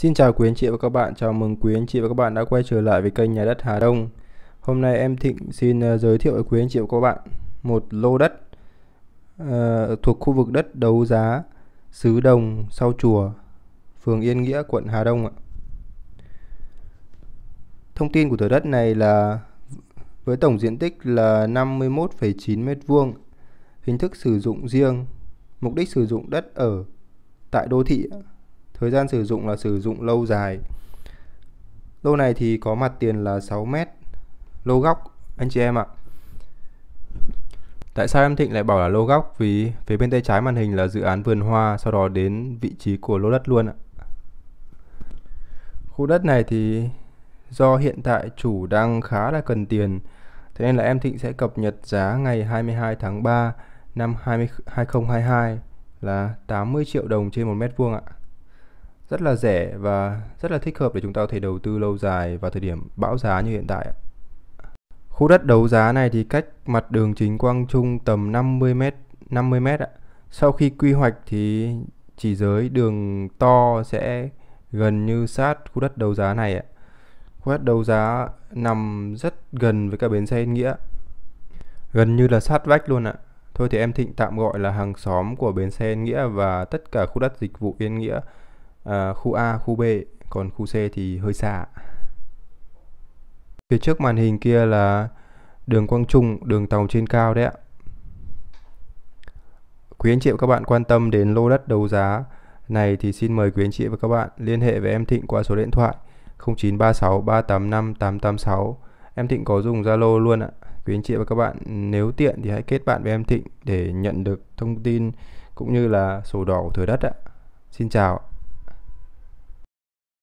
Xin chào quý anh chị và các bạn, chào mừng quý anh chị và các bạn đã quay trở lại với kênh Nhà đất Hà Đông. Hôm nay em Thịnh xin ờ, giới thiệu với quý anh chị và các bạn một lô đất uh, thuộc khu vực đất đấu giá xứ Đồng sau chùa, phường Yên Nghĩa, quận Hà Đông ạ. Thông tin của thửa đất này là với tổng diện tích là 51,9 m2, hình thức sử dụng riêng, mục đích sử dụng đất ở tại đô thị Thời gian sử dụng là sử dụng lâu dài. Lô này thì có mặt tiền là 6 mét. Lô góc anh chị em ạ. Tại sao em Thịnh lại bảo là lô góc? Vì phía bên tay trái màn hình là dự án vườn hoa, sau đó đến vị trí của lô đất luôn ạ. Khu đất này thì do hiện tại chủ đang khá là cần tiền, thế nên là em Thịnh sẽ cập nhật giá ngày 22 tháng 3 năm 20, 2022 là 80 triệu đồng trên 1 mét vuông ạ rất là rẻ và rất là thích hợp để chúng ta có thể đầu tư lâu dài vào thời điểm bão giá như hiện tại. Khu đất đấu giá này thì cách mặt đường chính Quang Trung tầm 50m, 50m ạ. Sau khi quy hoạch thì chỉ giới đường to sẽ gần như sát khu đất đấu giá này ạ. Khu đất đấu giá nằm rất gần với cả bến xe Yên Nghĩa. Gần như là sát vách luôn ạ. Thôi thì em Thịnh tạm gọi là hàng xóm của bến xe Yên Nghĩa và tất cả khu đất dịch vụ Yên Nghĩa Ờ, khu A, khu B, còn khu C thì hơi xa. Phía trước màn hình kia là đường Quang Trung, đường tàu trên cao đấy ạ. Quý anh chị và các bạn quan tâm đến lô đất đấu giá này thì xin mời quý anh chị và các bạn liên hệ với em Thịnh qua số điện thoại 0936 385 886. Em Thịnh có dùng Zalo luôn ạ. Quý anh chị và các bạn nếu tiện thì hãy kết bạn với em Thịnh để nhận được thông tin cũng như là sổ đỏ của thửa đất ạ. Xin chào.